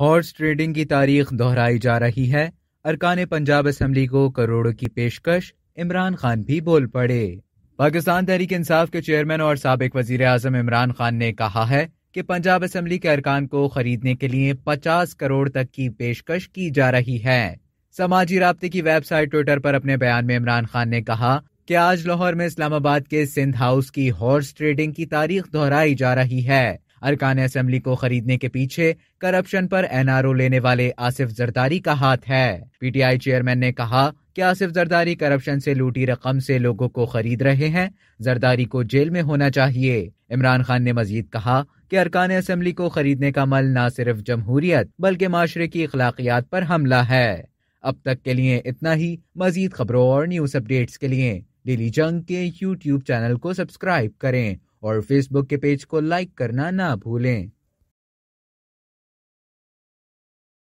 horse trading की तारीख दोहराई जा रही है अरकान पंजाब असम्बली को करोड़ों की पेशकश इमरान खान भी बोल पड़े पाकिस्तान तहरीक इंसाफ के चेयरमैन और सबक वजीर आज़म इमरान खान ने कहा है कि पंजाब असम्बली के अरकान को खरीदने के लिए पचास करोड़ तक की पेशकश की जा रही है समाजी रबते की वेबसाइट ट्विटर पर अपने बयान में इमरान खान ने कहा कि आज लाहौर में इस्लामाबाद के सिंध हाउस की हॉर्स ट्रेडिंग की तारीख दोहराई जा रही है अरकान असम्बली को खरीदने के पीछे करप्शन पर एनआरओ लेने वाले आसिफ जरदारी का हाथ है पीटीआई चेयरमैन ने कहा कि आसिफ जरदारी करप्शन से लूटी रकम से लोगों को खरीद रहे हैं जरदारी को जेल में होना चाहिए इमरान खान ने मजीद कहा कि अरकान असम्बली को खरीदने का मल न सिर्फ जमहूरियत बल्कि माशरे की अखलाकियात पर हमला है अब तक के लिए इतना ही मजीद खबरों और न्यूज अपडेट्स के लिए डेली जंग के यूट्यूब चैनल को सब्सक्राइब करें और फेसबुक के पेज को लाइक करना ना भूलें